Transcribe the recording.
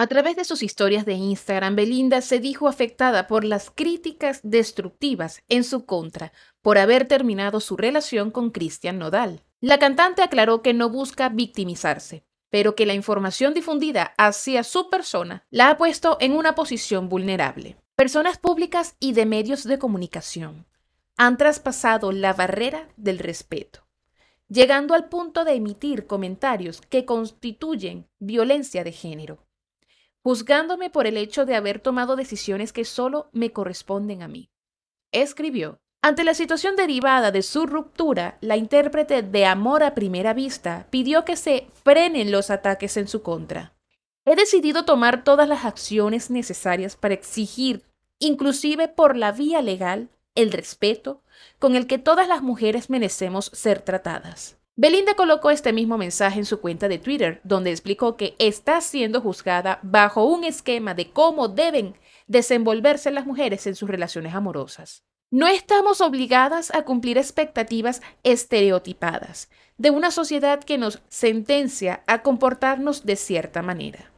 A través de sus historias de Instagram, Belinda se dijo afectada por las críticas destructivas en su contra por haber terminado su relación con Cristian Nodal. La cantante aclaró que no busca victimizarse, pero que la información difundida hacia su persona la ha puesto en una posición vulnerable. Personas públicas y de medios de comunicación han traspasado la barrera del respeto, llegando al punto de emitir comentarios que constituyen violencia de género juzgándome por el hecho de haber tomado decisiones que solo me corresponden a mí. Escribió, ante la situación derivada de su ruptura, la intérprete de Amor a Primera Vista pidió que se frenen los ataques en su contra. He decidido tomar todas las acciones necesarias para exigir, inclusive por la vía legal, el respeto con el que todas las mujeres merecemos ser tratadas. Belinda colocó este mismo mensaje en su cuenta de Twitter, donde explicó que está siendo juzgada bajo un esquema de cómo deben desenvolverse las mujeres en sus relaciones amorosas. No estamos obligadas a cumplir expectativas estereotipadas de una sociedad que nos sentencia a comportarnos de cierta manera.